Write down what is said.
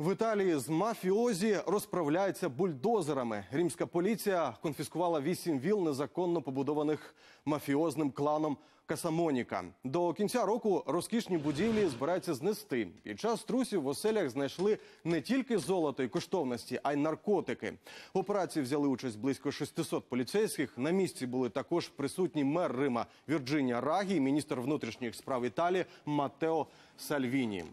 В Італії з мафіозі розправляються бульдозерами. Римська поліція конфіскувала вісім віл незаконно побудованих мафіозним кланом Касамоніка. До кінця року розкішні будівлі збираються знести. Під час трусів в оселях знайшли не тільки золото і коштовності, а й наркотики. В операції взяли участь близько 600 поліцейських. На місці були також присутні мер Рима Вірджинія Рагі, міністр внутрішніх справ Італії Матео Сальвіні.